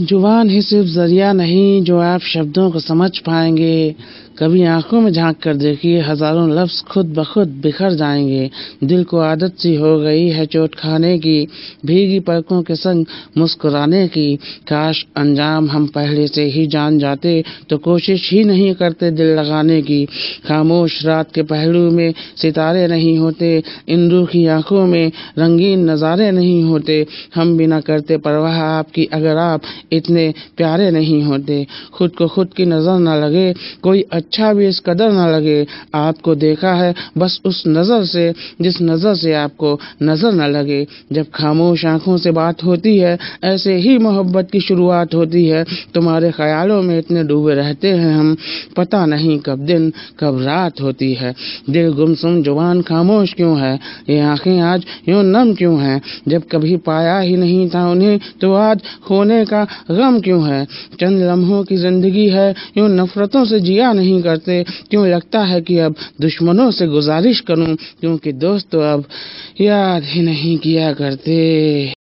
जुबान ही सिर्फ जरिया नहीं जो आप शब्दों को समझ पाएंगे कभी आंखों में झांक कर देखिए हजारों लफ्ज़ खुद ब खुद बिखर जाएंगे दिल को आदत सी हो गई है चोट खाने की भीगी पलकों के संग मुस्कुराने की काश अंजाम हम पहले से ही जान जाते तो कोशिश ही नहीं करते दिल लगाने की खामोश रात के पहलू में सितारे नहीं होते इंदू की आंखों में रंगीन नज़ारे नहीं होते हम बिना करते परवाह आपकी अगर आप इतने प्यारे नहीं होते खुद को खुद की नज़र ना लगे कोई अच्छा भी इस कदर ना लगे आपको देखा है बस उस नज़र से जिस नज़र से आपको नज़र ना लगे जब खामोश आंखों से बात होती है ऐसे ही मोहब्बत की शुरुआत होती है तुम्हारे ख्यालों में इतने डूबे रहते हैं हम पता नहीं कब दिन कब रात होती है दिल गुमसुम जुबान खामोश क्यों है ये आंखें आज यूं नम क्यों हैं जब कभी पाया ही नहीं था उन्हें तो आज खोने का गम क्यों है चंद लम्हों की जिंदगी है यूँ नफरतों से जिया नहीं करते क्यों लगता है कि अब दुश्मनों से गुजारिश करूं क्योंकि दोस्त तो अब याद ही नहीं किया करते